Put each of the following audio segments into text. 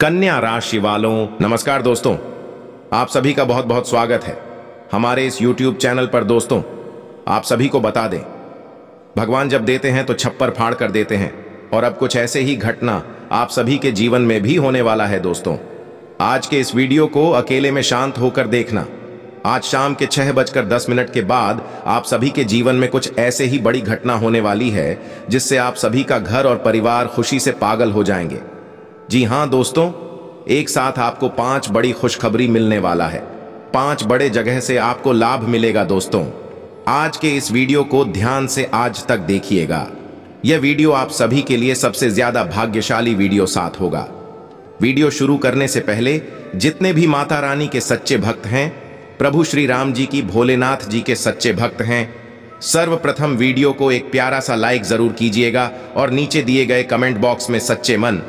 कन्या राशि वालों नमस्कार दोस्तों आप सभी का बहुत बहुत स्वागत है हमारे इस YouTube चैनल पर दोस्तों आप सभी को बता दें भगवान जब देते हैं तो छप्पर फाड़ कर देते हैं और अब कुछ ऐसे ही घटना आप सभी के जीवन में भी होने वाला है दोस्तों आज के इस वीडियो को अकेले में शांत होकर देखना आज शाम के छह बजकर दस मिनट के बाद आप सभी के जीवन में कुछ ऐसे ही बड़ी घटना होने वाली है जिससे आप सभी का घर और परिवार खुशी से पागल हो जाएंगे जी हाँ दोस्तों एक साथ आपको पांच बड़ी खुशखबरी मिलने वाला है पांच बड़े जगह से आपको लाभ मिलेगा दोस्तों आज के इस वीडियो को ध्यान से आज तक देखिएगा यह वीडियो आप सभी के लिए सबसे ज्यादा भाग्यशाली वीडियो साथ होगा वीडियो शुरू करने से पहले जितने भी माता रानी के सच्चे भक्त हैं प्रभु श्री राम जी की भोलेनाथ जी के सच्चे भक्त हैं सर्वप्रथम वीडियो को एक प्यारा सा लाइक जरूर कीजिएगा और नीचे दिए गए कमेंट बॉक्स में सच्चे मन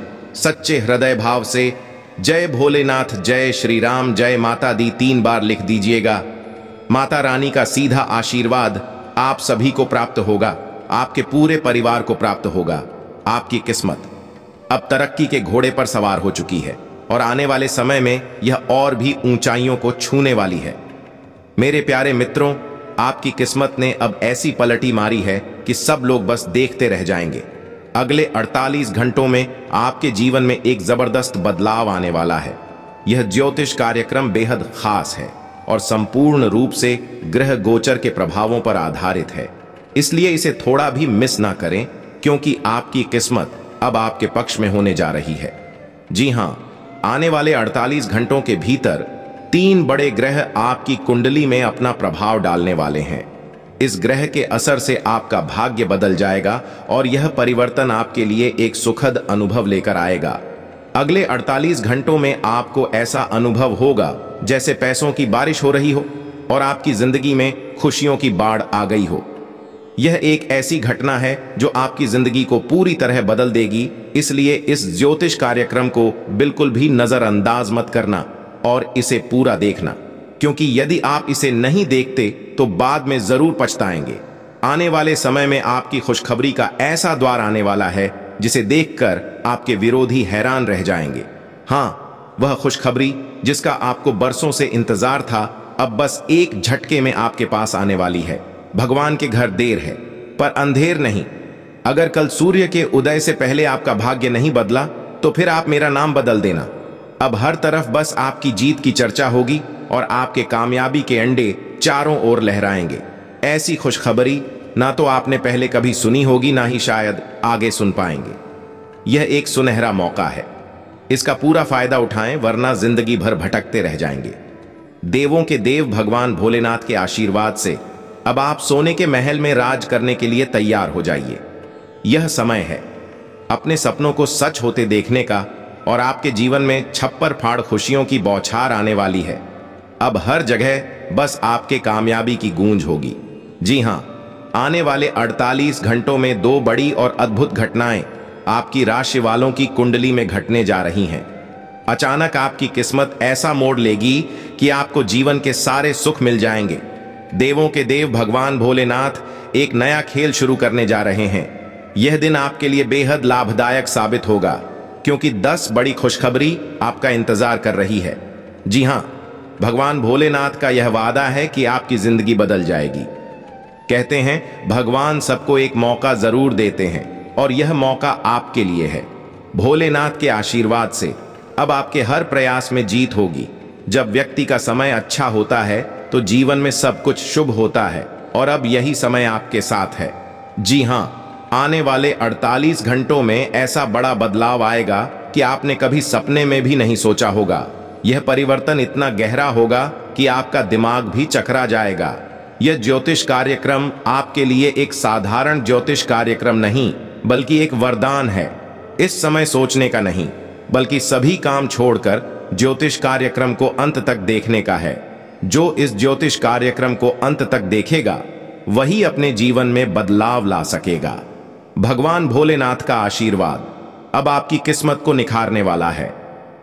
सच्चे हृदय भाव से जय भोलेनाथ जय श्री राम जय माता दी तीन बार लिख दीजिएगा माता रानी का सीधा आशीर्वाद आप सभी को प्राप्त होगा आपके पूरे परिवार को प्राप्त होगा आपकी किस्मत अब तरक्की के घोड़े पर सवार हो चुकी है और आने वाले समय में यह और भी ऊंचाइयों को छूने वाली है मेरे प्यारे मित्रों आपकी किस्मत ने अब ऐसी पलटी मारी है कि सब लोग बस देखते रह जाएंगे अगले 48 घंटों में आपके जीवन में एक जबरदस्त बदलाव आने वाला है यह ज्योतिष कार्यक्रम बेहद खास है और संपूर्ण रूप से ग्रह गोचर के प्रभावों पर आधारित है इसलिए इसे थोड़ा भी मिस ना करें क्योंकि आपकी किस्मत अब आपके पक्ष में होने जा रही है जी हाँ आने वाले 48 घंटों के भीतर तीन बड़े ग्रह आपकी कुंडली में अपना प्रभाव डालने वाले हैं इस ग्रह के असर से आपका भाग्य बदल जाएगा और यह परिवर्तन आपके लिए एक सुखद अनुभव लेकर आएगा अगले 48 घंटों में आपको ऐसा अनुभव होगा जैसे पैसों की बारिश हो रही हो और आपकी जिंदगी में खुशियों की बाढ़ आ गई हो यह एक ऐसी घटना है जो आपकी जिंदगी को पूरी तरह बदल देगी इसलिए इस ज्योतिष कार्यक्रम को बिल्कुल भी नजरअंदाज मत करना और इसे पूरा देखना क्योंकि यदि आप इसे नहीं देखते तो बाद में जरूर पछताएंगे आने वाले समय में आपकी खुशखबरी का ऐसा द्वार आने वाला है जिसे देखकर आपके विरोधी हैरान रह जाएंगे हाँ वह खुशखबरी जिसका आपको बरसों से इंतजार था अब बस एक झटके में आपके पास आने वाली है भगवान के घर देर है पर अंधेर नहीं अगर कल सूर्य के उदय से पहले आपका भाग्य नहीं बदला तो फिर आप मेरा नाम बदल देना अब हर तरफ बस आपकी जीत की चर्चा होगी और आपके कामयाबी के अंडे चारों ओर लहराएंगे ऐसी खुशखबरी ना तो आपने पहले कभी सुनी होगी ना ही शायद आगे सुन पाएंगे यह एक सुनहरा मौका है इसका पूरा फायदा उठाएं वरना जिंदगी भर भटकते रह जाएंगे देवों के देव भगवान भोलेनाथ के आशीर्वाद से अब आप सोने के महल में राज करने के लिए तैयार हो जाइए यह समय है अपने सपनों को सच होते देखने का और आपके जीवन में छप्पर फाड़ खुशियों की बौछार आने वाली है अब हर जगह बस आपके कामयाबी की गूंज होगी जी हाँ आने वाले 48 घंटों में दो बड़ी और अद्भुत घटनाएं आपकी राशि वालों की कुंडली में घटने जा रही हैं अचानक आपकी किस्मत ऐसा मोड़ लेगी कि आपको जीवन के सारे सुख मिल जाएंगे देवों के देव भगवान भोलेनाथ एक नया खेल शुरू करने जा रहे हैं यह दिन आपके लिए बेहद लाभदायक साबित होगा क्योंकि 10 बड़ी खुशखबरी आपका इंतजार कर रही है जी हां भगवान भोलेनाथ का यह वादा है कि आपकी जिंदगी बदल जाएगी कहते हैं भगवान सबको एक मौका जरूर देते हैं और यह मौका आपके लिए है भोलेनाथ के आशीर्वाद से अब आपके हर प्रयास में जीत होगी जब व्यक्ति का समय अच्छा होता है तो जीवन में सब कुछ शुभ होता है और अब यही समय आपके साथ है जी हाँ आने वाले 48 घंटों में ऐसा बड़ा बदलाव आएगा कि आपने कभी सपने में भी नहीं सोचा होगा यह परिवर्तन इतना गहरा होगा कि आपका दिमाग भी चकरा जाएगा यह ज्योतिष कार्यक्रम आपके लिए एक साधारण ज्योतिष कार्यक्रम नहीं बल्कि एक वरदान है इस समय सोचने का नहीं बल्कि सभी काम छोड़कर ज्योतिष कार्यक्रम को अंत तक देखने का है जो इस ज्योतिष कार्यक्रम को अंत तक देखेगा वही अपने जीवन में बदलाव ला सकेगा भगवान भोलेनाथ का आशीर्वाद अब आपकी किस्मत को निखारने वाला है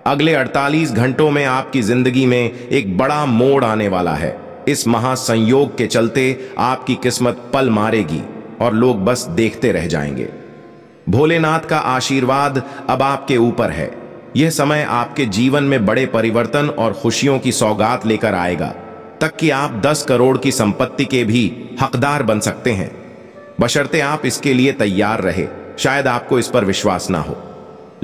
अगले 48 घंटों में आपकी जिंदगी में एक बड़ा मोड़ आने वाला है इस महासंयोग के चलते आपकी किस्मत पल मारेगी और लोग बस देखते रह जाएंगे भोलेनाथ का आशीर्वाद अब आपके ऊपर है यह समय आपके जीवन में बड़े परिवर्तन और खुशियों की सौगात लेकर आएगा तक कि आप 10 करोड़ की संपत्ति के भी हकदार बन सकते हैं बशर्ते आप इसके लिए तैयार रहे शायद आपको इस पर विश्वास ना हो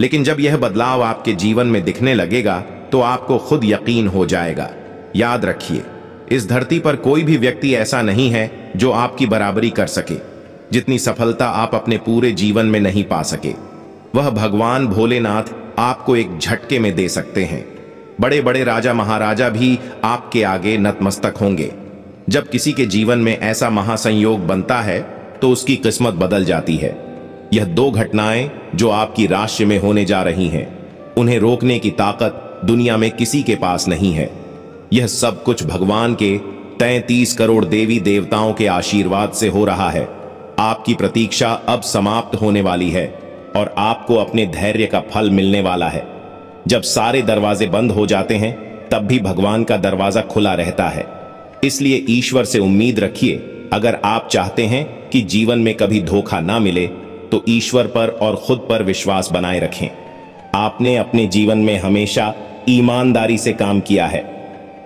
लेकिन जब यह बदलाव आपके जीवन में दिखने लगेगा तो आपको खुद यकीन हो जाएगा याद रखिए इस धरती पर कोई भी व्यक्ति ऐसा नहीं है जो आपकी बराबरी कर सके जितनी सफलता आप अपने पूरे जीवन में नहीं पा सके वह भगवान भोलेनाथ आपको एक झटके में दे सकते हैं बड़े बड़े राजा महाराजा भी आपके आगे नतमस्तक होंगे जब किसी के जीवन में ऐसा महासंयोग बनता है तो उसकी किस्मत बदल जाती है यह दो घटनाएं जो आपकी राष्ट्र में होने जा रही हैं उन्हें रोकने की ताकत दुनिया में किसी के पास नहीं है यह सब कुछ भगवान के तैतीस करोड़ देवी देवताओं के आशीर्वाद से हो रहा है आपकी प्रतीक्षा अब समाप्त होने वाली है और आपको अपने धैर्य का फल मिलने वाला है जब सारे दरवाजे बंद हो जाते हैं तब भी भगवान का दरवाजा खुला रहता है इसलिए ईश्वर से उम्मीद रखिए अगर आप चाहते हैं कि जीवन में कभी धोखा ना मिले तो ईश्वर पर और खुद पर विश्वास बनाए रखें आपने अपने जीवन में हमेशा ईमानदारी से काम किया है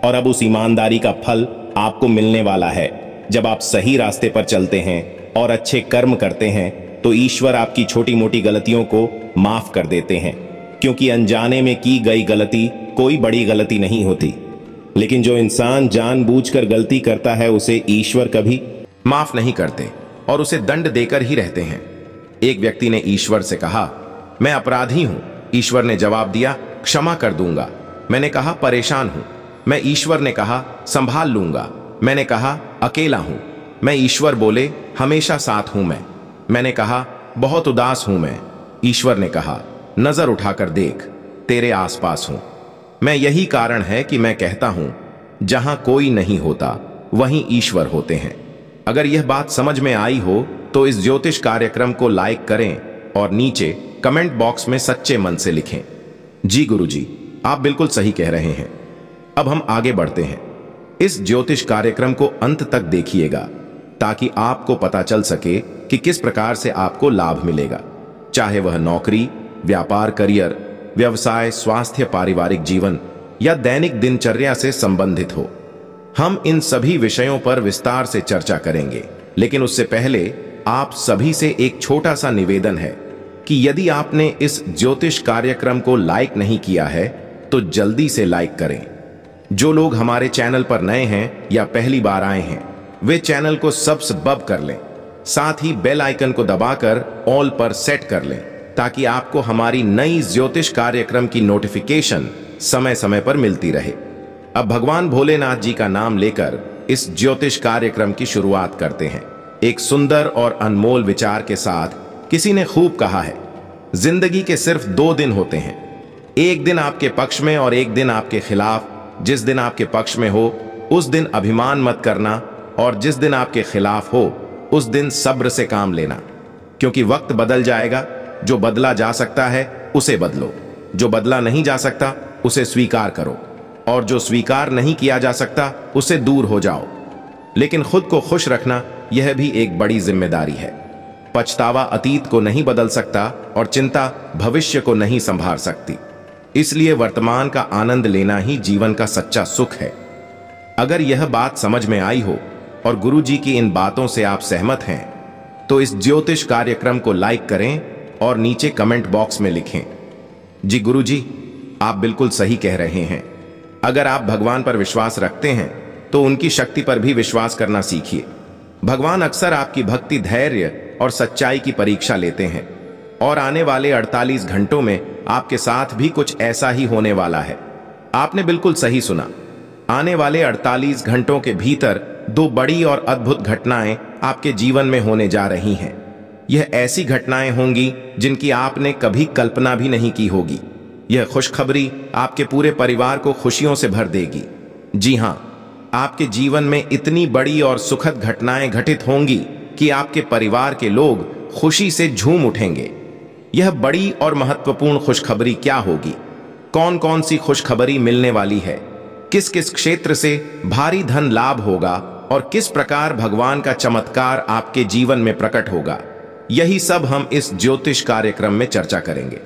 और अब उस ईमानदारी का फल आपको मिलने वाला है जब आप सही रास्ते पर चलते हैं और अच्छे कर्म करते हैं तो ईश्वर आपकी छोटी मोटी गलतियों को माफ कर देते हैं क्योंकि अनजाने में की गई गलती कोई बड़ी गलती नहीं होती लेकिन जो इंसान जानबूझकर गलती करता है उसे ईश्वर कभी माफ नहीं करते और उसे दंड देकर ही रहते हैं एक व्यक्ति ने ईश्वर से कहा मैं अपराधी हूं ईश्वर ने जवाब दिया क्षमा कर दूंगा मैंने कहा परेशान हूं मैं ईश्वर ने कहा संभाल लूंगा मैंने कहा अकेला हूं मैं ईश्वर बोले हमेशा साथ हूं मैं मैंने कहा बहुत उदास हूं मैं ईश्वर ने कहा नजर उठाकर देख तेरे आसपास हूं मैं यही कारण है कि मैं कहता हूं जहां कोई नहीं होता वहीं ईश्वर होते हैं अगर यह बात समझ में आई हो तो इस ज्योतिष कार्यक्रम को लाइक करें और नीचे कमेंट बॉक्स में सच्चे मन से लिखें जी गुरुजी आप बिल्कुल सही कह रहे हैं अब हम आगे बढ़ते हैं इस ज्योतिष कार्यक्रम को अंत तक देखिएगा ताकि आपको पता चल सके कि किस प्रकार से आपको लाभ मिलेगा चाहे वह नौकरी व्यापार करियर व्यवसाय स्वास्थ्य पारिवारिक जीवन या दैनिक दिनचर्या से संबंधित हो हम इन सभी विषयों पर विस्तार से चर्चा करेंगे लेकिन उससे पहले आप सभी से एक छोटा सा निवेदन है कि यदि आपने इस ज्योतिष कार्यक्रम को लाइक नहीं किया है तो जल्दी से लाइक करें जो लोग हमारे चैनल पर नए हैं या पहली बार आए हैं वे चैनल को सब्सबब कर लें साथ ही बेल आइकन को दबाकर ऑल पर सेट कर लें ताकि आपको हमारी नई ज्योतिष कार्यक्रम की नोटिफिकेशन समय समय पर मिलती रहे अब भगवान भोलेनाथ जी का नाम लेकर इस ज्योतिष कार्यक्रम की शुरुआत करते हैं एक सुंदर और अनमोल विचार के साथ किसी ने खूब कहा है जिंदगी के सिर्फ दो दिन होते हैं एक दिन आपके पक्ष में और एक दिन आपके खिलाफ जिस दिन आपके पक्ष में हो उस दिन अभिमान मत करना और जिस दिन आपके खिलाफ हो उस दिन सब्र से काम लेना क्योंकि वक्त बदल जाएगा जो बदला जा सकता है उसे बदलो जो बदला नहीं जा सकता उसे स्वीकार करो और जो स्वीकार नहीं किया जा सकता उसे दूर हो जाओ लेकिन खुद को खुश रखना यह भी एक बड़ी जिम्मेदारी है पछतावा अतीत को नहीं बदल सकता और चिंता भविष्य को नहीं संभाल सकती इसलिए वर्तमान का आनंद लेना ही जीवन का सच्चा सुख है अगर यह बात समझ में आई हो और गुरु जी की इन बातों से आप सहमत हैं तो इस ज्योतिष कार्यक्रम को लाइक करें और नीचे कमेंट बॉक्स में लिखें जी गुरु जी आप बिल्कुल सही कह रहे हैं अगर आप भगवान पर विश्वास रखते हैं तो उनकी शक्ति पर भी विश्वास करना सीखिए भगवान अक्सर आपकी भक्ति धैर्य और सच्चाई की परीक्षा लेते हैं और आने वाले 48 घंटों में आपके साथ भी कुछ ऐसा ही होने वाला है आपने बिल्कुल सही सुना आने वाले 48 घंटों के भीतर दो बड़ी और अद्भुत घटनाएं आपके जीवन में होने जा रही हैं यह ऐसी घटनाएं होंगी जिनकी आपने कभी कल्पना भी नहीं की होगी यह खुशखबरी आपके पूरे परिवार को खुशियों से भर देगी जी हाँ आपके जीवन में इतनी बड़ी और सुखद घटनाएं घटित होंगी कि आपके परिवार के लोग खुशी से झूम उठेंगे यह बड़ी और महत्वपूर्ण खुशखबरी क्या होगी कौन कौन सी खुशखबरी मिलने वाली है किस किस क्षेत्र से भारी धन लाभ होगा और किस प्रकार भगवान का चमत्कार आपके जीवन में प्रकट होगा यही सब हम इस ज्योतिष कार्यक्रम में चर्चा करेंगे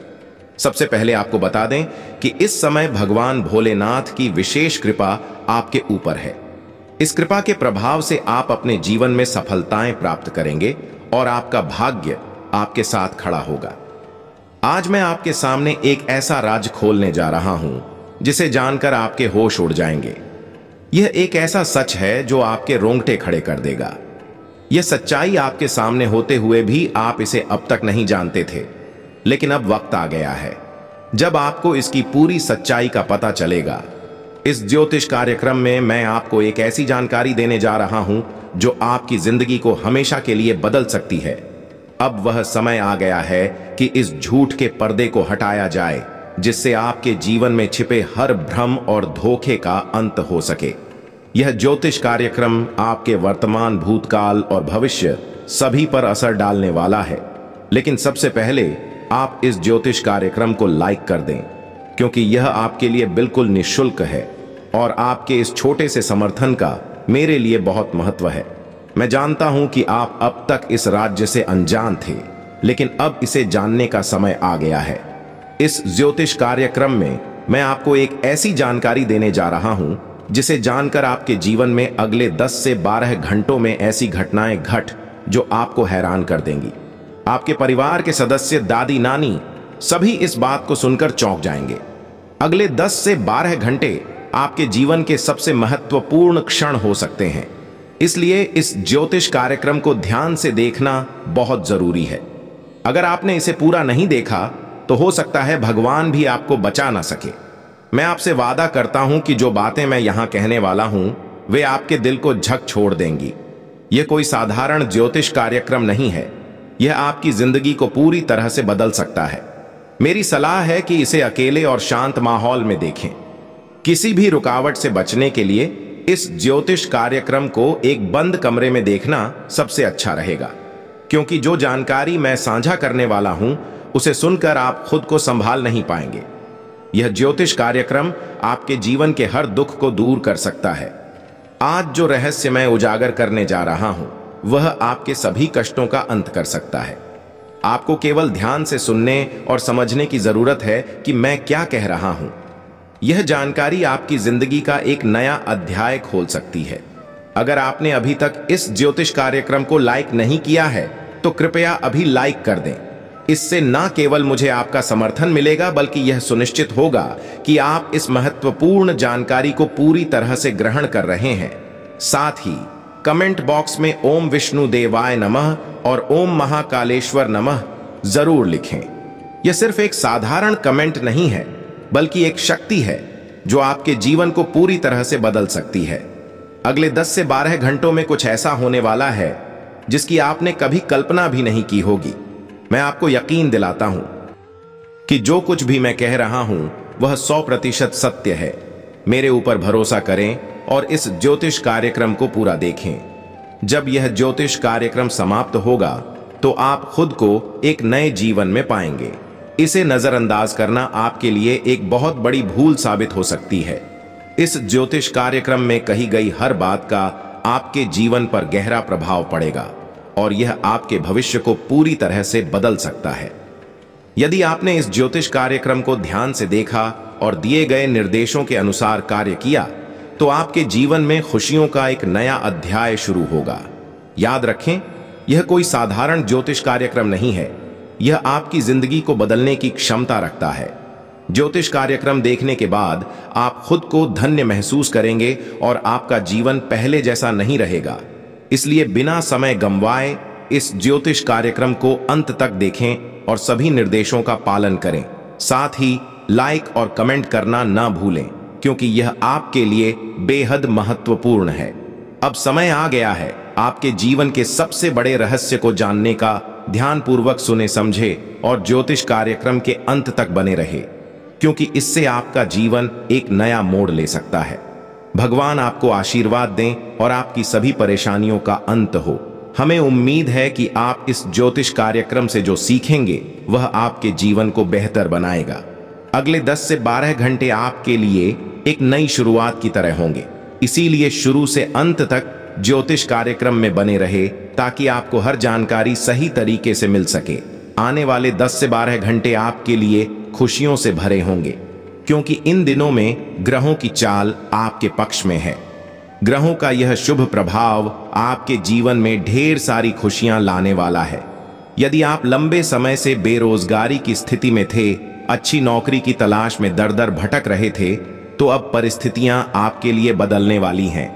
सबसे पहले आपको बता दें कि इस समय भगवान भोलेनाथ की विशेष कृपा आपके ऊपर है इस कृपा के प्रभाव से आप अपने जीवन में सफलताएं प्राप्त करेंगे और आपका भाग्य आपके साथ खड़ा होगा आज मैं आपके सामने एक ऐसा राज खोलने जा रहा हूं जिसे जानकर आपके होश उड़ जाएंगे यह एक ऐसा सच है जो आपके रोंगटे खड़े कर देगा यह सच्चाई आपके सामने होते हुए भी आप इसे अब तक नहीं जानते थे लेकिन अब वक्त आ गया है जब आपको इसकी पूरी सच्चाई का पता चलेगा इस ज्योतिष कार्यक्रम में मैं आपको एक ऐसी जानकारी देने जा रहा हूं जो आपकी जिंदगी को हमेशा के लिए बदल सकती है अब वह समय आ गया है कि इस झूठ के पर्दे को हटाया जाए जिससे आपके जीवन में छिपे हर भ्रम और धोखे का अंत हो सके यह ज्योतिष कार्यक्रम आपके वर्तमान भूतकाल और भविष्य सभी पर असर डालने वाला है लेकिन सबसे पहले आप इस ज्योतिष कार्यक्रम को लाइक कर दें क्योंकि यह आपके लिए बिल्कुल निशुल्क है और आपके इस छोटे से समर्थन का मेरे लिए बहुत महत्व है मैं जानता हूं कि आप अब तक इस राज्य से अनजान थे लेकिन अब इसे जानने का समय आ गया है इस ज्योतिष कार्यक्रम में मैं आपको एक ऐसी जानकारी देने जा रहा हूं जिसे जानकर आपके जीवन में अगले 10 से 12 घंटों में ऐसी घटनाएं घट जो आपको हैरान कर देंगी आपके परिवार के सदस्य दादी नानी सभी इस बात को सुनकर चौंक जाएंगे अगले 10 से 12 घंटे आपके जीवन के सबसे महत्वपूर्ण क्षण हो सकते हैं इसलिए इस ज्योतिष कार्यक्रम को ध्यान से देखना बहुत जरूरी है अगर आपने इसे पूरा नहीं देखा तो हो सकता है भगवान भी आपको बचा ना सके मैं आपसे वादा करता हूं कि जो बातें मैं यहां कहने वाला हूं वे आपके दिल को झक छोड़ देंगी ये कोई साधारण ज्योतिष कार्यक्रम नहीं है यह आपकी जिंदगी को पूरी तरह से बदल सकता है मेरी सलाह है कि इसे अकेले और शांत माहौल में देखें किसी भी रुकावट से बचने के लिए इस ज्योतिष कार्यक्रम को एक बंद कमरे में देखना सबसे अच्छा रहेगा क्योंकि जो जानकारी मैं साझा करने वाला हूं उसे सुनकर आप खुद को संभाल नहीं पाएंगे यह ज्योतिष कार्यक्रम आपके जीवन के हर दुख को दूर कर सकता है आज जो रहस्य मैं उजागर करने जा रहा हूं वह आपके सभी कष्टों का अंत कर सकता है आपको केवल ध्यान से सुनने और समझने की जरूरत है कि मैं क्या कह रहा हूं यह जानकारी आपकी जिंदगी का एक नया अध्याय खोल सकती है अगर आपने अभी तक इस ज्योतिष कार्यक्रम को लाइक नहीं किया है तो कृपया अभी लाइक कर दें इससे न केवल मुझे आपका समर्थन मिलेगा बल्कि यह सुनिश्चित होगा कि आप इस महत्वपूर्ण जानकारी को पूरी तरह से ग्रहण कर रहे हैं साथ ही कमेंट बॉक्स में ओम विष्णु देवाय नमः और ओम महाकालेश्वर नमः जरूर लिखें यह सिर्फ एक साधारण कमेंट नहीं है बल्कि एक शक्ति है जो आपके जीवन को पूरी तरह से बदल सकती है अगले 10 से 12 घंटों में कुछ ऐसा होने वाला है जिसकी आपने कभी कल्पना भी नहीं की होगी मैं आपको यकीन दिलाता हूं कि जो कुछ भी मैं कह रहा हूं वह सौ प्रतिशत सत्य है मेरे ऊपर भरोसा करें और इस ज्योतिष कार्यक्रम को पूरा देखें जब यह ज्योतिष कार्यक्रम समाप्त होगा तो आप खुद को एक नए जीवन में पाएंगे इसे नज़रअंदाज करना आपके लिए एक बहुत बड़ी भूल साबित हो सकती है इस ज्योतिष कार्यक्रम में कही गई हर बात का आपके जीवन पर गहरा प्रभाव पड़ेगा और यह आपके भविष्य को पूरी तरह से बदल सकता है यदि आपने इस ज्योतिष कार्यक्रम को ध्यान से देखा और दिए गए निर्देशों के अनुसार कार्य किया तो आपके जीवन में खुशियों का एक नया अध्याय शुरू होगा याद रखें यह कोई साधारण ज्योतिष कार्यक्रम नहीं है यह आपकी जिंदगी को बदलने की क्षमता रखता है ज्योतिष कार्यक्रम देखने के बाद आप खुद को धन्य महसूस करेंगे और आपका जीवन पहले जैसा नहीं रहेगा इसलिए बिना समय गंवाए इस ज्योतिष कार्यक्रम को अंत तक देखें और सभी निर्देशों का पालन करें साथ ही लाइक और कमेंट करना ना भूलें क्योंकि यह आपके लिए बेहद महत्वपूर्ण है अब समय आ गया है आपके जीवन के सबसे बड़े रहस्य को जानने का ध्यानपूर्वक सुने समझे और ज्योतिष कार्यक्रम के अंत तक बने रहे क्योंकि इससे आपका जीवन एक नया मोड़ ले सकता है भगवान आपको आशीर्वाद दें और आपकी सभी परेशानियों का अंत हो हमें उम्मीद है कि आप इस ज्योतिष कार्यक्रम से जो सीखेंगे वह आपके जीवन को बेहतर बनाएगा अगले 10 से 12 घंटे आपके लिए एक नई शुरुआत की तरह होंगे इसीलिए शुरू से अंत तक ज्योतिष कार्यक्रम में बने रहे ताकि आपको हर जानकारी सही तरीके से मिल सके आने वाले 10 से 12 घंटे आपके लिए खुशियों से भरे होंगे क्योंकि इन दिनों में ग्रहों की चाल आपके पक्ष में है ग्रहों का यह शुभ प्रभाव आपके जीवन में ढेर सारी खुशियां लाने वाला है यदि आप लंबे समय से बेरोजगारी की स्थिति में थे अच्छी नौकरी की तलाश में दर दर भटक रहे थे तो अब परिस्थितियां आपके लिए बदलने वाली हैं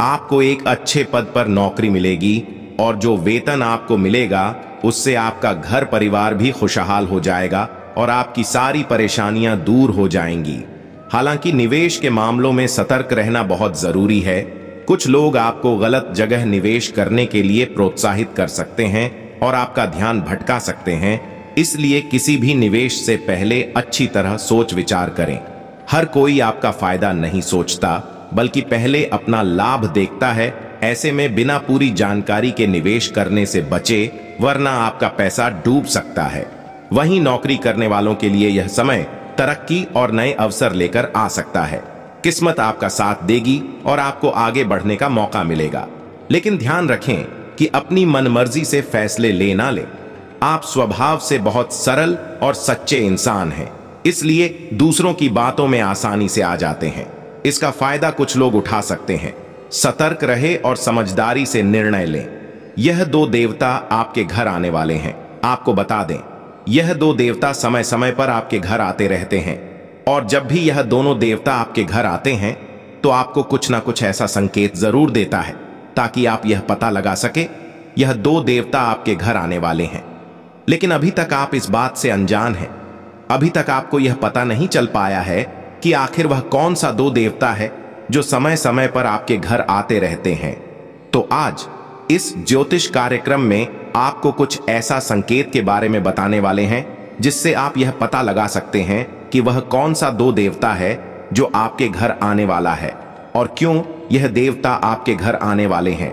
आपको एक अच्छे पद पर नौकरी मिलेगी और जो वेतन आपको मिलेगा उससे आपका घर परिवार भी खुशहाल हो जाएगा और आपकी सारी परेशानियां दूर हो जाएंगी हालांकि निवेश के मामलों में सतर्क रहना बहुत जरूरी है कुछ लोग आपको गलत जगह निवेश करने के लिए प्रोत्साहित कर सकते हैं और आपका ध्यान भटका सकते हैं इसलिए किसी भी निवेश से पहले अच्छी तरह सोच विचार करें हर कोई आपका फायदा नहीं सोचता बल्कि पहले अपना लाभ देखता है ऐसे में बिना पूरी जानकारी के निवेश करने से बचे वरना आपका पैसा डूब सकता है वहीं नौकरी करने वालों के लिए यह समय तरक्की और नए अवसर लेकर आ सकता है किस्मत आपका साथ देगी और आपको आगे बढ़ने का मौका मिलेगा लेकिन ध्यान रखें कि अपनी मनमर्जी से फैसले ले ना लें आप स्वभाव से बहुत सरल और सच्चे इंसान हैं इसलिए दूसरों की बातों में आसानी से आ जाते हैं इसका फायदा कुछ लोग उठा सकते हैं सतर्क रहे और समझदारी से निर्णय लें यह दो देवता आपके घर आने वाले हैं आपको बता दें यह दो देवता समय समय पर आपके घर आते रहते हैं और जब भी यह दोनों देवता आपके घर आते हैं तो आपको कुछ ना कुछ ऐसा संकेत जरूर देता है ताकि आप यह पता लगा सके यह दो देवता आपके घर आने वाले हैं लेकिन अभी तक आप इस बात से अनजान हैं अभी तक आपको यह पता नहीं चल पाया है कि आखिर वह कौन सा दो देवता है जो समय समय पर आपके घर आते रहते हैं तो आज इस ज्योतिष कार्यक्रम में आपको कुछ ऐसा संकेत के बारे में बताने वाले हैं जिससे आप यह पता लगा सकते हैं कि वह कौन सा दो देवता है जो आपके घर आने वाला है और क्यों यह देवता आपके घर आने वाले हैं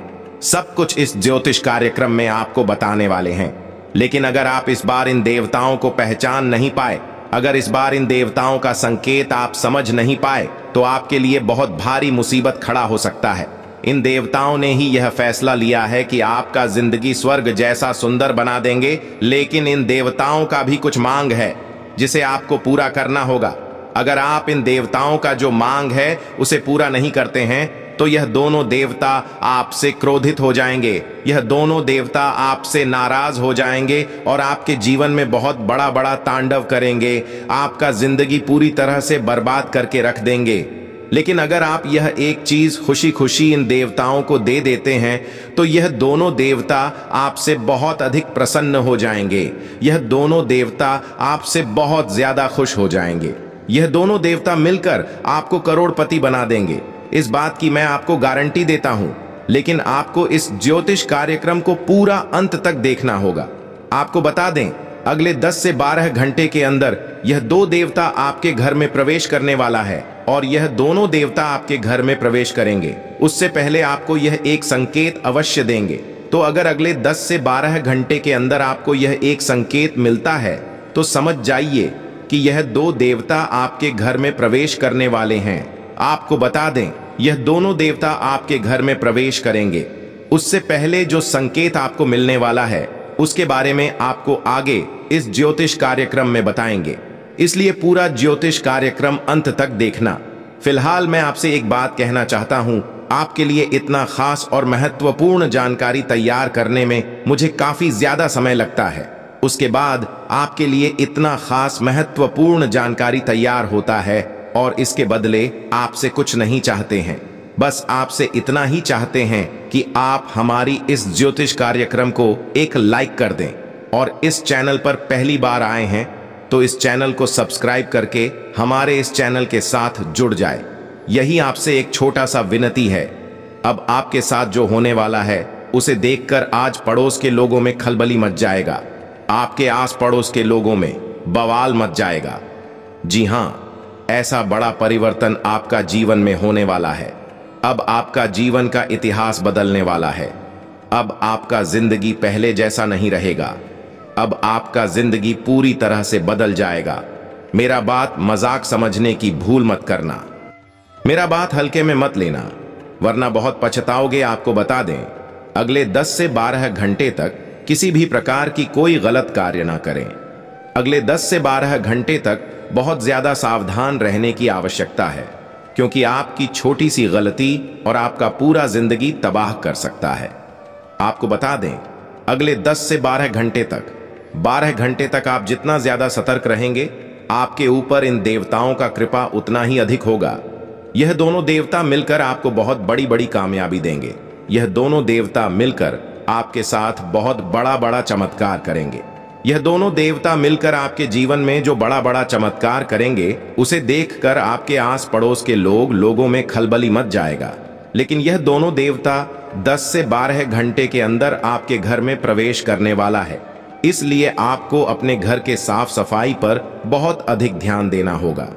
सब कुछ इस ज्योतिष कार्यक्रम में आपको बताने वाले हैं लेकिन अगर आप इस बार इन देवताओं को पहचान नहीं पाए अगर इस बार इन देवताओं का संकेत आप समझ नहीं पाए तो आपके लिए बहुत भारी मुसीबत खड़ा हो सकता है इन देवताओं ने ही यह फैसला लिया है कि आपका जिंदगी स्वर्ग जैसा सुंदर बना देंगे लेकिन इन देवताओं का भी कुछ मांग है जिसे आपको पूरा करना होगा अगर आप इन देवताओं का जो मांग है उसे पूरा नहीं करते हैं तो यह दोनों देवता आपसे क्रोधित हो जाएंगे यह दोनों देवता आपसे नाराज हो जाएंगे और आपके जीवन में बहुत बड़ा बड़ा तांडव करेंगे आपका जिंदगी पूरी तरह से बर्बाद करके रख देंगे लेकिन अगर आप यह एक चीज खुशी खुशी इन देवताओं को दे देते हैं तो यह दोनों देवता आपसे बहुत अधिक प्रसन्न हो जाएंगे यह दोनों देवता आपसे बहुत ज्यादा खुश हो जाएंगे यह दोनों देवता मिलकर आपको करोड़पति बना देंगे इस बात की मैं आपको गारंटी देता हूं लेकिन आपको इस ज्योतिष कार्यक्रम को पूरा अंत तक देखना होगा आपको बता दें अगले 10 से 12 घंटे के अंदर यह दो देवता आपके घर में प्रवेश करने वाला है और यह दोनों देवता आपके घर में प्रवेश करेंगे उससे पहले आपको यह एक संकेत अवश्य देंगे तो अगर अगले 10 से 12 घंटे के अंदर आपको यह एक संकेत मिलता है तो समझ जाइए कि यह दो देवता आपके घर में प्रवेश करने वाले हैं आपको बता दें यह दोनों देवता आपके घर में प्रवेश करेंगे उससे पहले जो संकेत आपको मिलने वाला है उसके बारे में आपको आगे इस ज्योतिष कार्यक्रम में बताएंगे इसलिए पूरा ज्योतिष कार्यक्रम अंत तक देखना फिलहाल मैं आपसे एक बात कहना चाहता हूं आपके लिए इतना खास और महत्वपूर्ण जानकारी तैयार करने में मुझे काफी ज्यादा समय लगता है उसके बाद आपके लिए इतना खास महत्वपूर्ण जानकारी तैयार होता है और इसके बदले आपसे कुछ नहीं चाहते हैं बस आपसे इतना ही चाहते हैं कि आप हमारी इस ज्योतिष कार्यक्रम को एक लाइक कर दें और इस चैनल पर पहली बार आए हैं तो इस चैनल को सब्सक्राइब करके हमारे इस चैनल के साथ जुड़ जाए यही आपसे एक छोटा सा विनती है अब आपके साथ जो होने वाला है उसे देखकर आज पड़ोस के लोगों में खलबली मच जाएगा आपके आस पड़ोस के लोगों में बवाल मच जाएगा जी हाँ ऐसा बड़ा परिवर्तन आपका जीवन में होने वाला है अब आपका जीवन का इतिहास बदलने वाला है अब आपका जिंदगी पहले जैसा नहीं रहेगा अब आपका जिंदगी पूरी तरह से बदल जाएगा मेरा बात मजाक समझने की भूल मत करना मेरा बात हल्के में मत लेना वरना बहुत पछताओगे आपको बता दें अगले 10 से 12 घंटे तक किसी भी प्रकार की कोई गलत कार्य ना करें अगले 10 से 12 घंटे तक बहुत ज़्यादा सावधान रहने की आवश्यकता है क्योंकि आपकी छोटी सी गलती और आपका पूरा जिंदगी तबाह कर सकता है आपको बता दें अगले 10 से 12 घंटे तक 12 घंटे तक आप जितना ज़्यादा सतर्क रहेंगे आपके ऊपर इन देवताओं का कृपा उतना ही अधिक होगा यह दोनों देवता मिलकर आपको बहुत बड़ी बड़ी कामयाबी देंगे यह दोनों देवता मिलकर आपके साथ बहुत बड़ा बड़ा चमत्कार करेंगे यह दोनों देवता मिलकर आपके जीवन में जो बड़ा बड़ा चमत्कार करेंगे उसे देखकर आपके आस पड़ोस के लोग लोगों में खलबली मच जाएगा लेकिन यह दोनों देवता 10 से 12 घंटे के अंदर आपके घर में प्रवेश करने वाला है इसलिए आपको अपने घर के साफ सफाई पर बहुत अधिक ध्यान देना होगा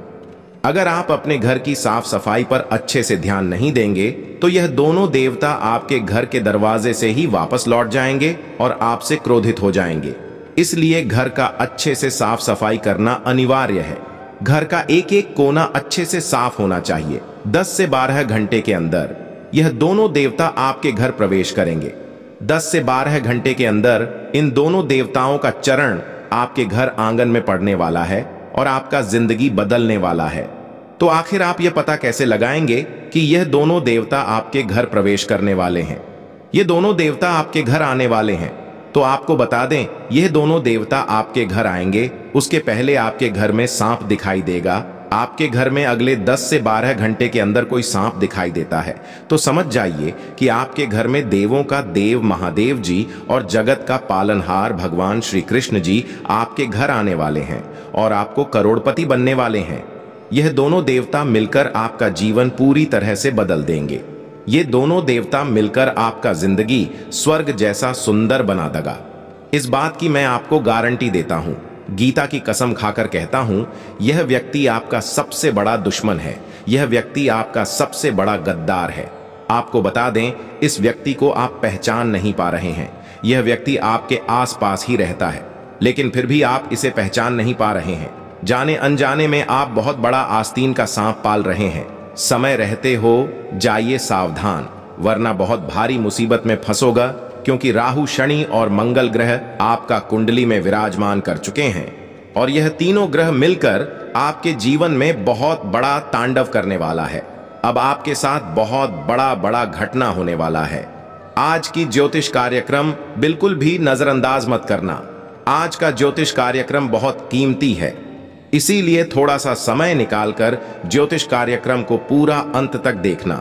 अगर आप अपने घर की साफ सफाई पर अच्छे से ध्यान नहीं देंगे तो यह दोनों देवता आपके घर के दरवाजे से ही वापस लौट जाएंगे और आपसे क्रोधित हो जाएंगे इसलिए घर का अच्छे से साफ सफाई करना अनिवार्य है घर का एक एक कोना अच्छे से साफ होना चाहिए 10 से 12 घंटे के अंदर यह दोनों देवता आपके घर प्रवेश करेंगे 10 से 12 घंटे के अंदर इन दोनों देवताओं का चरण आपके घर आंगन में पड़ने वाला है और आपका जिंदगी बदलने वाला है तो आखिर आप ये पता कैसे लगाएंगे कि यह दोनों देवता आपके घर प्रवेश करने वाले हैं ये दोनों देवता आपके घर आने वाले हैं तो आपको बता दें यह दोनों देवता आपके घर आएंगे उसके पहले आपके घर में सांप दिखाई देगा आपके घर में अगले 10 से 12 घंटे के अंदर कोई सांप दिखाई देता है तो समझ जाइए कि आपके घर में देवों का देव महादेव जी और जगत का पालनहार भगवान श्री कृष्ण जी आपके घर आने वाले हैं और आपको करोड़पति बनने वाले हैं यह दोनों देवता मिलकर आपका जीवन पूरी तरह से बदल देंगे ये दोनों देवता मिलकर आपका जिंदगी स्वर्ग जैसा सुंदर बना देगा इस बात की मैं आपको गारंटी देता हूं गीता की कसम खाकर कहता हूं यह व्यक्ति आपका सबसे बड़ा दुश्मन है यह व्यक्ति आपका सबसे बड़ा गद्दार है आपको बता दें इस व्यक्ति को आप पहचान नहीं पा रहे हैं यह व्यक्ति आपके आसपास ही रहता है लेकिन फिर भी आप इसे पहचान नहीं पा रहे हैं जाने अनजाने में आप बहुत बड़ा आस्तीन का सांप पाल रहे हैं समय रहते हो जाइए सावधान वरना बहुत भारी मुसीबत में फंसोगा क्योंकि राहु शनि और मंगल ग्रह आपका कुंडली में विराजमान कर चुके हैं और यह तीनों ग्रह मिलकर आपके जीवन में बहुत बड़ा तांडव करने वाला है अब आपके साथ बहुत बड़ा बड़ा घटना होने वाला है आज की ज्योतिष कार्यक्रम बिल्कुल भी नजरअंदाज मत करना आज का ज्योतिष कार्यक्रम बहुत कीमती है इसीलिए थोड़ा सा समय निकालकर ज्योतिष कार्यक्रम को पूरा अंत तक देखना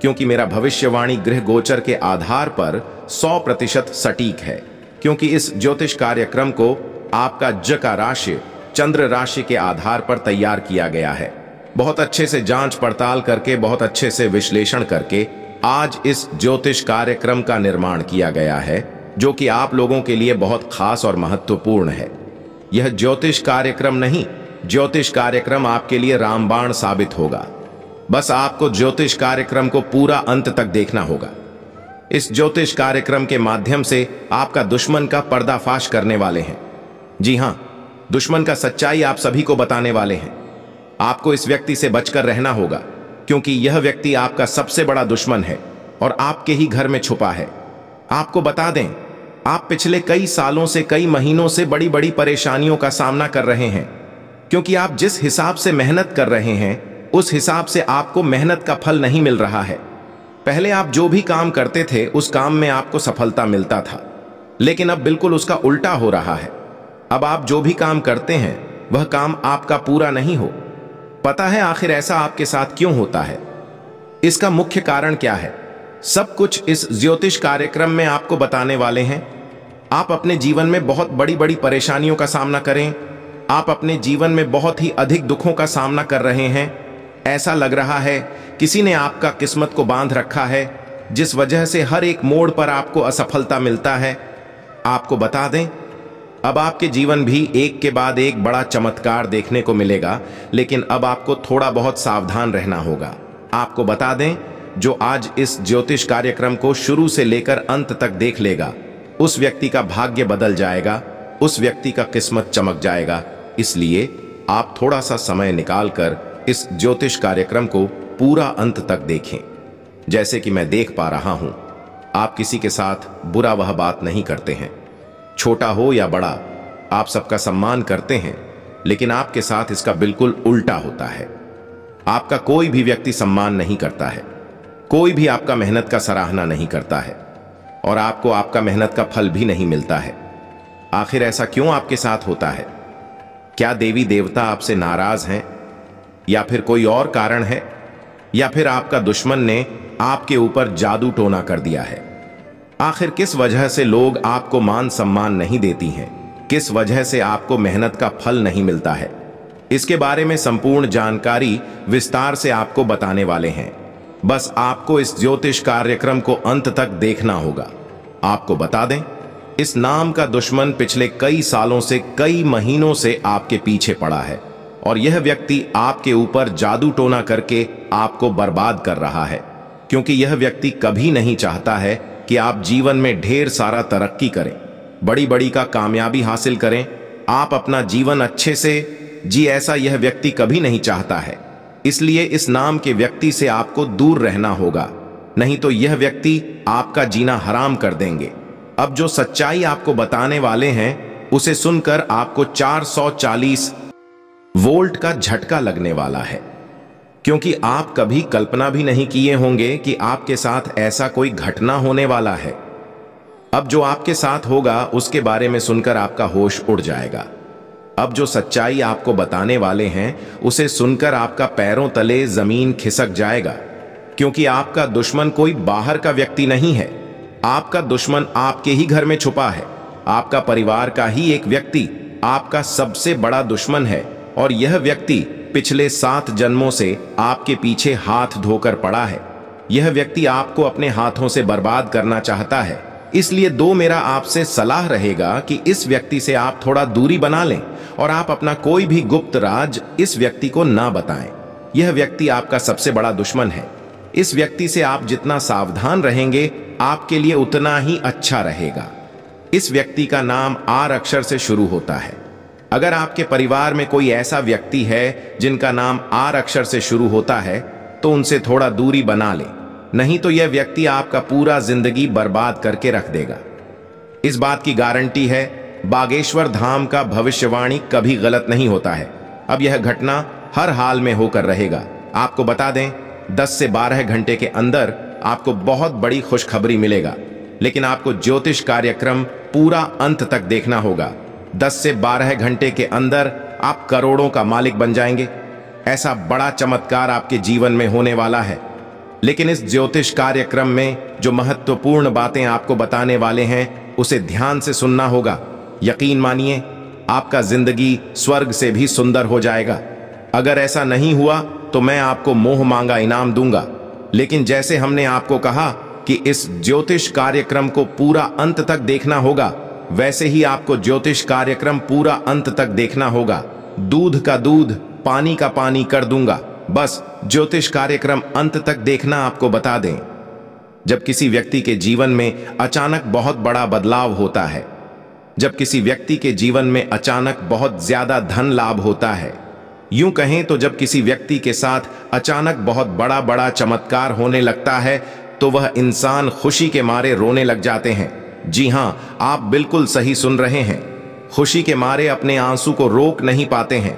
क्योंकि मेरा भविष्यवाणी गृह गोचर के आधार पर 100 प्रतिशत सटीक है क्योंकि इस ज्योतिष कार्यक्रम को आपका ज का राशि चंद्र राशि के आधार पर तैयार किया गया है बहुत अच्छे से जांच पड़ताल करके बहुत अच्छे से विश्लेषण करके आज इस ज्योतिष कार्यक्रम का निर्माण किया गया है जो कि आप लोगों के लिए बहुत खास और महत्वपूर्ण है यह ज्योतिष कार्यक्रम नहीं ज्योतिष कार्यक्रम आपके लिए रामबाण साबित होगा बस आपको ज्योतिष कार्यक्रम को पूरा अंत तक देखना होगा इस ज्योतिष कार्यक्रम के माध्यम से आपका दुश्मन का पर्दाफाश करने वाले हैं जी हां दुश्मन का सच्चाई आप सभी को बताने वाले हैं आपको इस व्यक्ति से बचकर रहना होगा क्योंकि यह व्यक्ति आपका सबसे बड़ा दुश्मन है और आपके ही घर में छुपा है आपको बता दें आप पिछले कई सालों से कई महीनों से बड़ी बड़ी परेशानियों का सामना कर रहे हैं क्योंकि आप जिस हिसाब से मेहनत कर रहे हैं उस हिसाब से आपको मेहनत का फल नहीं मिल रहा है पहले आप जो भी काम करते थे उस काम में आपको सफलता मिलता था लेकिन अब बिल्कुल उसका उल्टा हो रहा है अब आप जो भी काम करते हैं वह काम आपका पूरा नहीं हो पता है आखिर ऐसा आपके साथ क्यों होता है इसका मुख्य कारण क्या है सब कुछ इस ज्योतिष कार्यक्रम में आपको बताने वाले हैं आप अपने जीवन में बहुत बड़ी बड़ी परेशानियों का सामना करें आप अपने जीवन में बहुत ही अधिक दुखों का सामना कर रहे हैं ऐसा लग रहा है किसी ने आपका किस्मत को बांध रखा है जिस वजह से हर एक मोड़ पर आपको असफलता मिलता है आपको बता दें अब आपके जीवन भी एक के बाद एक बड़ा चमत्कार देखने को मिलेगा लेकिन अब आपको थोड़ा बहुत सावधान रहना होगा आपको बता दें जो आज इस ज्योतिष कार्यक्रम को शुरू से लेकर अंत तक देख लेगा उस व्यक्ति का भाग्य बदल जाएगा उस व्यक्ति का किस्मत चमक जाएगा इसलिए आप थोड़ा सा समय निकालकर इस ज्योतिष कार्यक्रम को पूरा अंत तक देखें जैसे कि मैं देख पा रहा हूं आप किसी के साथ बुरा वह बात नहीं करते हैं छोटा हो या बड़ा आप सबका सम्मान करते हैं लेकिन आपके साथ इसका बिल्कुल उल्टा होता है आपका कोई भी व्यक्ति सम्मान नहीं करता है कोई भी आपका मेहनत का सराहना नहीं करता है और आपको आपका मेहनत का फल भी नहीं मिलता है आखिर ऐसा क्यों आपके साथ होता है क्या देवी देवता आपसे नाराज हैं या फिर कोई और कारण है या फिर आपका दुश्मन ने आपके ऊपर जादू टोना कर दिया है आखिर किस वजह से लोग आपको मान सम्मान नहीं देती हैं किस वजह से आपको मेहनत का फल नहीं मिलता है इसके बारे में संपूर्ण जानकारी विस्तार से आपको बताने वाले हैं बस आपको इस ज्योतिष कार्यक्रम को अंत तक देखना होगा आपको बता दें इस नाम का दुश्मन पिछले कई सालों से कई महीनों से आपके पीछे पड़ा है और यह व्यक्ति आपके ऊपर जादू टोना करके आपको बर्बाद कर रहा है क्योंकि यह व्यक्ति कभी नहीं चाहता है कि आप जीवन में ढेर सारा तरक्की करें बड़ी बड़ी का कामयाबी हासिल करें आप अपना जीवन अच्छे से जी ऐसा यह व्यक्ति कभी नहीं चाहता है इसलिए इस नाम के व्यक्ति से आपको दूर रहना होगा नहीं तो यह व्यक्ति आपका जीना हराम कर देंगे अब जो सच्चाई आपको बताने वाले हैं उसे सुनकर आपको 440 वोल्ट का झटका लगने वाला है क्योंकि आप कभी कल्पना भी नहीं किए होंगे कि आपके साथ ऐसा कोई घटना होने वाला है अब जो आपके साथ होगा उसके बारे में सुनकर आपका होश उड़ जाएगा अब जो सच्चाई आपको बताने वाले हैं उसे सुनकर आपका पैरों तले जमीन खिसक जाएगा क्योंकि आपका दुश्मन कोई बाहर का व्यक्ति नहीं है आपका दुश्मन आपके ही घर में छुपा है आपका परिवार का ही एक व्यक्ति आपका सबसे बड़ा दुश्मन है और यह व्यक्ति पिछले सात जन्मों से आपके पीछे हाथ धोकर पड़ा है यह व्यक्ति आपको अपने हाथों से बर्बाद करना चाहता है इसलिए दो मेरा आपसे सलाह रहेगा कि इस व्यक्ति से आप थोड़ा दूरी बना लें और आप अपना कोई भी गुप्त राज इस व्यक्ति को ना बताएं। यह व्यक्ति आपका सबसे बड़ा दुश्मन है इस व्यक्ति से आप जितना सावधान रहेंगे आपके लिए उतना ही अच्छा रहेगा इस व्यक्ति का नाम आर अक्षर से शुरू होता है अगर आपके परिवार में कोई ऐसा व्यक्ति है जिनका नाम आर अक्षर से शुरू होता है तो उनसे थोड़ा दूरी बना ले नहीं तो यह व्यक्ति आपका पूरा जिंदगी बर्बाद करके रख देगा इस बात की गारंटी है बागेश्वर धाम का भविष्यवाणी कभी गलत नहीं होता है अब यह घटना हर हाल में होकर रहेगा आपको बता दें 10 से 12 घंटे के अंदर आपको बहुत बड़ी खुशखबरी मिलेगा लेकिन आपको ज्योतिष कार्यक्रम पूरा अंत तक देखना होगा 10 से 12 घंटे के अंदर आप करोड़ों का मालिक बन जाएंगे ऐसा बड़ा चमत्कार आपके जीवन में होने वाला है लेकिन इस ज्योतिष कार्यक्रम में जो महत्वपूर्ण बातें आपको बताने वाले हैं उसे ध्यान से सुनना होगा यकीन मानिए आपका जिंदगी स्वर्ग से भी सुंदर हो जाएगा अगर ऐसा नहीं हुआ तो मैं आपको मोह मांगा इनाम दूंगा लेकिन जैसे हमने आपको कहा कि इस ज्योतिष कार्यक्रम को पूरा अंत तक देखना होगा वैसे ही आपको ज्योतिष कार्यक्रम पूरा अंत तक देखना होगा दूध का दूध पानी का पानी कर दूंगा बस ज्योतिष कार्यक्रम अंत तक देखना आपको बता दें जब किसी व्यक्ति के जीवन में अचानक बहुत बड़ा बदलाव होता है जब किसी व्यक्ति के जीवन में अचानक बहुत ज्यादा धन लाभ होता है यूं कहें तो जब किसी व्यक्ति के साथ अचानक बहुत बड़ा बड़ा चमत्कार होने लगता है तो वह इंसान खुशी के मारे रोने लग जाते हैं जी हाँ आप बिल्कुल सही सुन रहे हैं खुशी के मारे अपने आंसू को रोक नहीं पाते हैं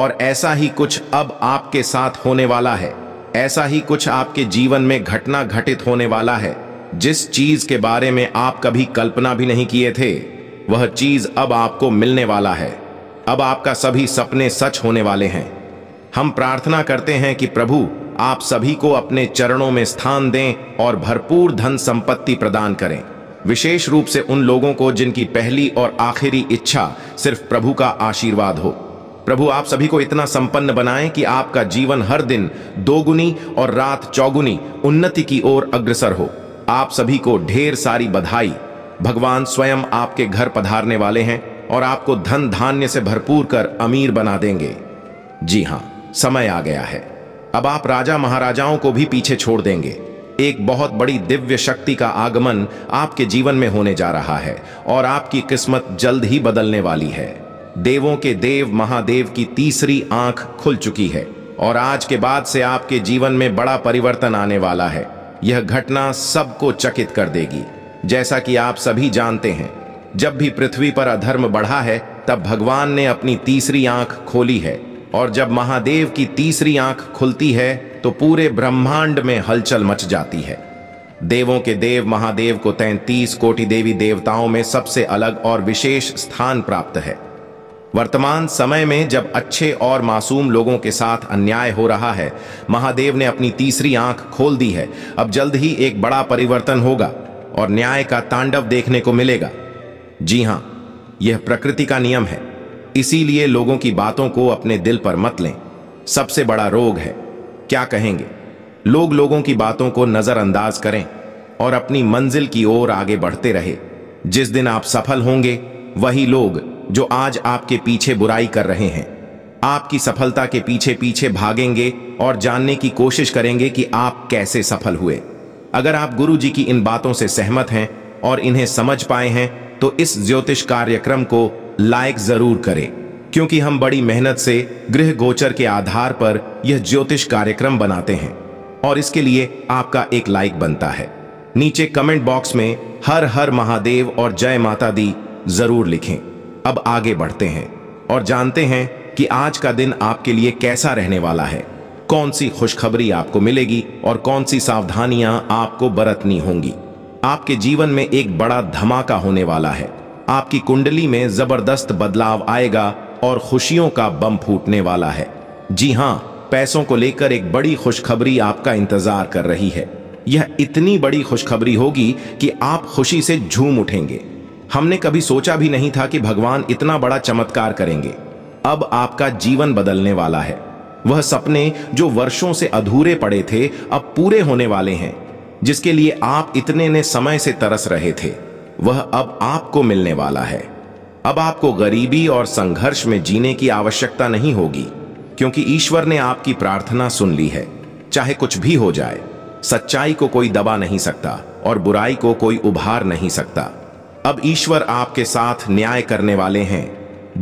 और ऐसा ही कुछ अब आपके साथ होने वाला है ऐसा ही कुछ आपके जीवन में घटना घटित होने वाला है जिस चीज के बारे में आप कभी कल्पना भी नहीं किए थे वह चीज अब आपको मिलने वाला है अब आपका सभी सपने सच होने वाले हैं हम प्रार्थना करते हैं कि प्रभु आप सभी को अपने चरणों में स्थान दें और भरपूर धन संपत्ति प्रदान करें विशेष रूप से उन लोगों को जिनकी पहली और आखिरी इच्छा सिर्फ प्रभु का आशीर्वाद हो प्रभु आप सभी को इतना संपन्न बनाएं कि आपका जीवन हर दिन दोगुनी और रात चौगुनी उन्नति की ओर अग्रसर हो आप सभी को ढेर सारी बधाई भगवान स्वयं आपके घर पधारने वाले हैं और आपको धन धान्य से भरपूर कर अमीर बना देंगे जी हाँ समय आ गया है अब आप राजा महाराजाओं को भी पीछे छोड़ देंगे एक बहुत बड़ी दिव्य शक्ति का आगमन आपके जीवन में होने जा रहा है और आपकी किस्मत जल्द ही बदलने वाली है देवों के देव महादेव की तीसरी आंख खुल चुकी है और आज के बाद से आपके जीवन में बड़ा परिवर्तन आने वाला है यह घटना सबको चकित कर देगी जैसा कि आप सभी जानते हैं जब भी पृथ्वी पर अधर्म बढ़ा है तब भगवान ने अपनी तीसरी आंख खोली है और जब महादेव की तीसरी आंख खुलती है तो पूरे ब्रह्मांड में हलचल मच जाती है देवों के देव महादेव को तैंतीस कोटि देवी देवताओं में सबसे अलग और विशेष स्थान प्राप्त है वर्तमान समय में जब अच्छे और मासूम लोगों के साथ अन्याय हो रहा है महादेव ने अपनी तीसरी आंख खोल दी है अब जल्द ही एक बड़ा परिवर्तन होगा और न्याय का तांडव देखने को मिलेगा जी हां यह प्रकृति का नियम है इसीलिए लोगों की बातों को अपने दिल पर मत लें सबसे बड़ा रोग है क्या कहेंगे लोग लोगों की बातों को नज़रअंदाज करें और अपनी मंजिल की ओर आगे बढ़ते रहे जिस दिन आप सफल होंगे वही लोग जो आज आपके पीछे बुराई कर रहे हैं आपकी सफलता के पीछे पीछे भागेंगे और जानने की कोशिश करेंगे कि आप कैसे सफल हुए अगर आप गुरु जी की इन बातों से सहमत हैं और इन्हें समझ पाए हैं तो इस ज्योतिष कार्यक्रम को लाइक जरूर करें क्योंकि हम बड़ी मेहनत से गृह गोचर के आधार पर यह ज्योतिष कार्यक्रम बनाते हैं और इसके लिए आपका एक लाइक बनता है नीचे कमेंट बॉक्स में हर हर महादेव और जय माता दी जरूर लिखें अब आगे बढ़ते हैं और जानते हैं कि आज का दिन आपके लिए कैसा रहने वाला है कौन सी खुशखबरी आपको मिलेगी और कौन सी सावधानियां आपको बरतनी होंगी आपके जीवन में एक बड़ा धमाका होने वाला है आपकी कुंडली में जबरदस्त बदलाव आएगा और खुशियों का बम फूटने वाला है जी हाँ पैसों को लेकर एक बड़ी खुशखबरी आपका इंतजार कर रही है यह इतनी बड़ी खुशखबरी होगी कि आप खुशी से झूम उठेंगे हमने कभी सोचा भी नहीं था कि भगवान इतना बड़ा चमत्कार करेंगे अब आपका जीवन बदलने वाला है वह सपने जो वर्षों से अधूरे पड़े थे अब पूरे होने वाले हैं जिसके लिए आप इतने ने समय से तरस रहे थे वह अब आपको मिलने वाला है अब आपको गरीबी और संघर्ष में जीने की आवश्यकता नहीं होगी क्योंकि ईश्वर ने आपकी प्रार्थना सुन ली है चाहे कुछ भी हो जाए सच्चाई को कोई दबा नहीं सकता और बुराई को कोई उभार नहीं सकता अब ईश्वर आपके साथ न्याय करने वाले हैं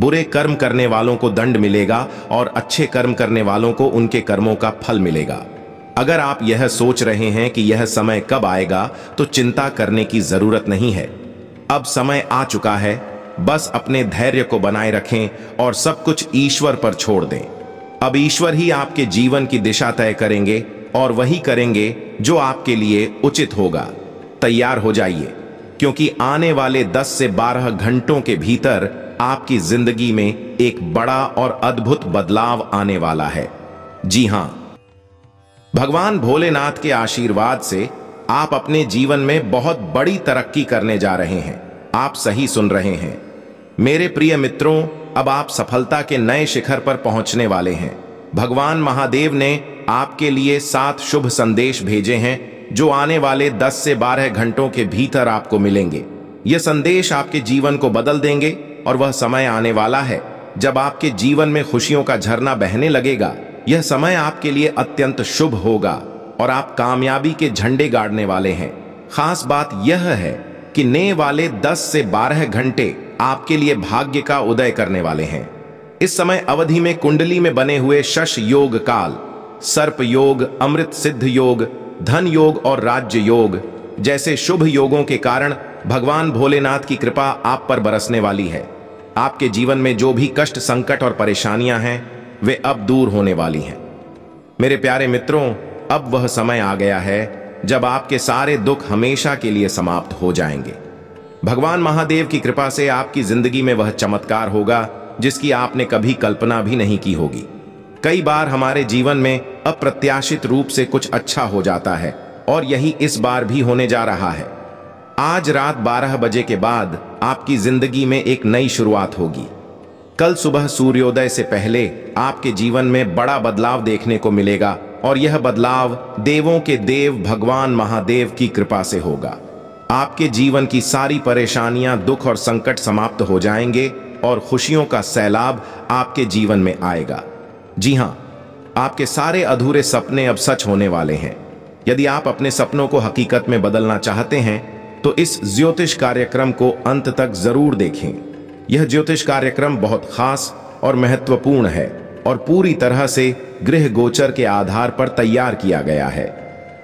बुरे कर्म करने वालों को दंड मिलेगा और अच्छे कर्म करने वालों को उनके कर्मों का फल मिलेगा अगर आप यह सोच रहे हैं कि यह समय कब आएगा तो चिंता करने की जरूरत नहीं है अब समय आ चुका है बस अपने धैर्य को बनाए रखें और सब कुछ ईश्वर पर छोड़ दें अब ईश्वर ही आपके जीवन की दिशा तय करेंगे और वही करेंगे जो आपके लिए उचित होगा तैयार हो जाइए क्योंकि आने वाले 10 से 12 घंटों के भीतर आपकी जिंदगी में एक बड़ा और अद्भुत बदलाव आने वाला है जी हां भगवान भोलेनाथ के आशीर्वाद से आप अपने जीवन में बहुत बड़ी तरक्की करने जा रहे हैं आप सही सुन रहे हैं मेरे प्रिय मित्रों अब आप सफलता के नए शिखर पर पहुंचने वाले हैं भगवान महादेव ने आपके लिए सात शुभ संदेश भेजे हैं जो आने वाले 10 से 12 घंटों के भीतर आपको मिलेंगे ये संदेश आपके जीवन को बदल देंगे और वह समय आने वाला है जब आपके जीवन में खुशियों का झरना बहने लगेगा यह समय आपके लिए अत्यंत शुभ होगा और आप कामयाबी के झंडे गाड़ने वाले हैं खास बात यह है कि ने वाले 10 से 12 घंटे आपके लिए भाग्य का उदय करने वाले हैं इस समय अवधि में कुंडली में बने हुए शश योग काल सर्प योग अमृत सिद्ध योग धन योग और राज्य योग जैसे शुभ योगों के कारण भगवान भोलेनाथ की कृपा आप पर बरसने वाली है आपके जीवन में जो भी कष्ट संकट और परेशानियां हैं वे अब दूर होने वाली हैं मेरे प्यारे मित्रों अब वह समय आ गया है जब आपके सारे दुख हमेशा के लिए समाप्त हो जाएंगे भगवान महादेव की कृपा से आपकी जिंदगी में वह चमत्कार होगा जिसकी आपने कभी कल्पना भी नहीं की होगी कई बार हमारे जीवन में अप्रत्याशित रूप से कुछ अच्छा हो जाता है और यही इस बार भी होने जा रहा है आज रात 12 बजे के बाद आपकी जिंदगी में एक नई शुरुआत होगी कल सुबह सूर्योदय से पहले आपके जीवन में बड़ा बदलाव देखने को मिलेगा और यह बदलाव देवों के देव भगवान महादेव की कृपा से होगा आपके जीवन की सारी परेशानियां दुख और संकट समाप्त हो जाएंगे और खुशियों का सैलाब आपके जीवन में आएगा जी हां आपके सारे अधूरे सपने अब सच होने वाले हैं यदि आप अपने सपनों को हकीकत में बदलना चाहते हैं तो इस ज्योतिष कार्यक्रम को अंत तक जरूर देखें यह ज्योतिष कार्यक्रम बहुत खास और महत्वपूर्ण है और पूरी तरह से गृह गोचर के आधार पर तैयार किया गया है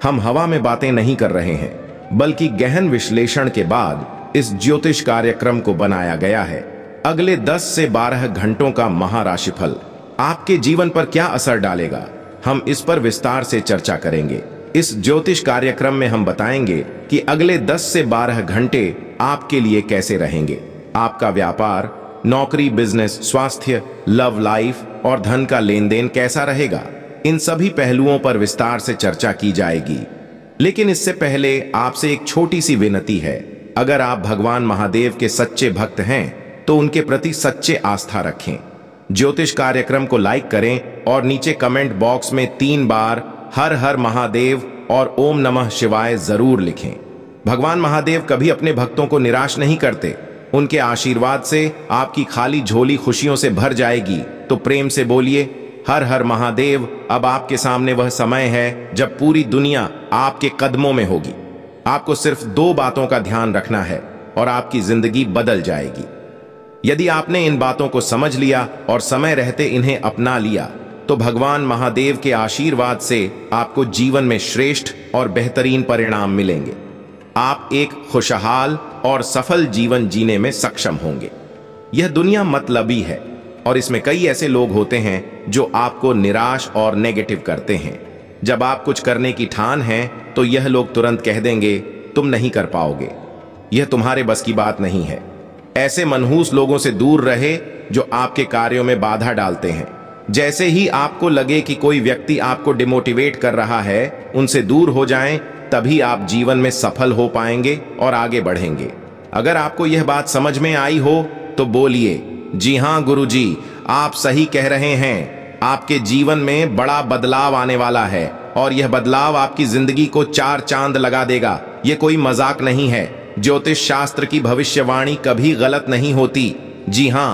हम हवा में बातें नहीं कर रहे हैं बल्कि गहन विश्लेषण के बाद इस ज्योतिष कार्यक्रम को बनाया गया है अगले 10 से 12 घंटों का महाराशिफल आपके जीवन पर क्या असर डालेगा हम इस पर विस्तार से चर्चा करेंगे इस ज्योतिष कार्यक्रम में हम बताएंगे कि अगले 10 से 12 घंटे आपके लिए कैसे रहेंगे आपका व्यापार नौकरी बिजनेस स्वास्थ्य लव लाइफ और धन का लेन देन कैसा रहेगा इन सभी पहलुओं पर विस्तार से चर्चा की जाएगी लेकिन इससे पहले आपसे एक छोटी सी विनती है अगर आप भगवान महादेव के सच्चे भक्त हैं तो उनके प्रति सच्चे आस्था रखें ज्योतिष कार्यक्रम को लाइक करें और नीचे कमेंट बॉक्स में तीन बार हर हर महादेव और ओम नमः शिवाय जरूर लिखें भगवान महादेव कभी अपने भक्तों को निराश नहीं करते उनके आशीर्वाद से आपकी खाली झोली खुशियों से भर जाएगी तो प्रेम से बोलिए हर हर महादेव अब आपके सामने वह समय है जब पूरी दुनिया आपके कदमों में होगी आपको सिर्फ दो बातों का ध्यान रखना है और आपकी जिंदगी बदल जाएगी यदि आपने इन बातों को समझ लिया और समय रहते इन्हें अपना लिया तो भगवान महादेव के आशीर्वाद से आपको जीवन में श्रेष्ठ और बेहतरीन परिणाम मिलेंगे आप एक खुशहाल और सफल जीवन जीने में सक्षम होंगे यह दुनिया मतलबी है और इसमें कई ऐसे लोग होते हैं जो आपको निराश और नेगेटिव करते हैं जब आप कुछ करने की ठान है तो यह लोग तुरंत कह देंगे तुम नहीं कर पाओगे यह तुम्हारे बस की बात नहीं है ऐसे मनहूस लोगों से दूर रहे जो आपके कार्यों में बाधा डालते हैं जैसे ही आपको लगे कि कोई व्यक्ति आपको डिमोटिवेट कर रहा है उनसे दूर हो जाएं तभी आप जीवन में सफल हो पाएंगे और आगे बढ़ेंगे अगर आपको यह बात समझ में आई हो तो बोलिए जी हाँ गुरुजी आप सही कह रहे हैं आपके जीवन में बड़ा बदलाव आने वाला है और यह बदलाव आपकी जिंदगी को चार चांद लगा देगा यह कोई मजाक नहीं है ज्योतिष शास्त्र की भविष्यवाणी कभी गलत नहीं होती जी हाँ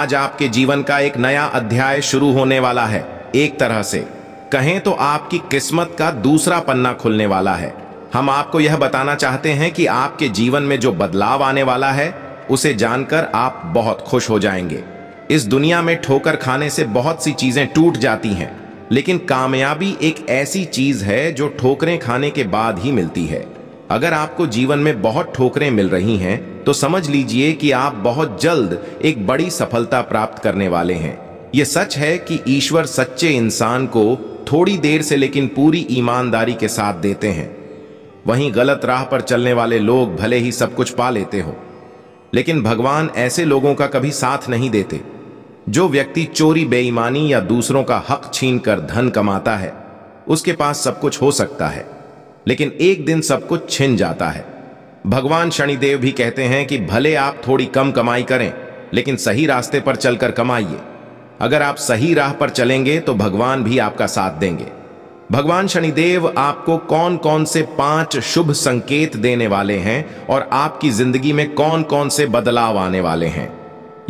आज आपके जीवन का एक नया अध्याय शुरू होने वाला है एक तरह से कहें तो आपकी किस्मत का दूसरा पन्ना खुलने वाला है हम आपको यह बताना चाहते हैं कि आपके जीवन में जो बदलाव आने वाला है उसे जानकर आप बहुत खुश हो जाएंगे इस दुनिया में ठोकर खाने से बहुत सी चीजें टूट जाती हैं लेकिन कामयाबी एक ऐसी चीज है जो ठोकरें खाने के बाद ही मिलती है अगर आपको जीवन में बहुत ठोकरें मिल रही हैं तो समझ लीजिए कि आप बहुत जल्द एक बड़ी सफलता प्राप्त करने वाले हैं यह सच है कि ईश्वर सच्चे इंसान को थोड़ी देर से लेकिन पूरी ईमानदारी के साथ देते हैं वहीं गलत राह पर चलने वाले लोग भले ही सब कुछ पा लेते हो लेकिन भगवान ऐसे लोगों का कभी साथ नहीं देते जो व्यक्ति चोरी बेईमानी या दूसरों का हक छीन कर धन कमाता है उसके पास सब कुछ हो सकता है लेकिन एक दिन सब कुछ छिन जाता है भगवान शनिदेव भी कहते हैं कि भले आप थोड़ी कम कमाई करें लेकिन सही रास्ते पर चलकर कमाइए अगर आप सही राह पर चलेंगे तो भगवान भी आपका साथ देंगे भगवान शनिदेव आपको कौन कौन से पांच शुभ संकेत देने वाले हैं और आपकी जिंदगी में कौन कौन से बदलाव आने वाले हैं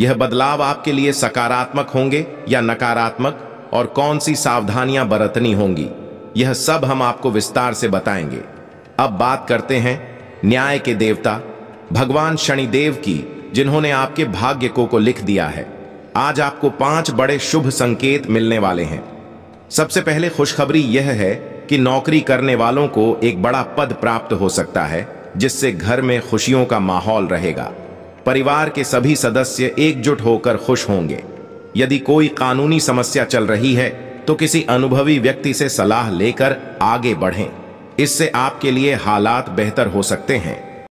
यह बदलाव आपके लिए सकारात्मक होंगे या नकारात्मक और कौन सी सावधानियां बरतनी होंगी यह सब हम आपको विस्तार से बताएंगे अब बात करते हैं न्याय के देवता भगवान शनिदेव की जिन्होंने आपके भाग्य को, को लिख दिया है आज आपको पांच बड़े शुभ संकेत मिलने वाले हैं सबसे पहले खुशखबरी यह है कि नौकरी करने वालों को एक बड़ा पद प्राप्त हो सकता है जिससे घर में खुशियों का माहौल रहेगा परिवार के सभी सदस्य एकजुट होकर खुश होंगे यदि कोई कानूनी समस्या चल रही है तो किसी अनुभवी व्यक्ति से सलाह लेकर आगे बढ़ें इससे आपके लिए हालात बेहतर हो सकते हैं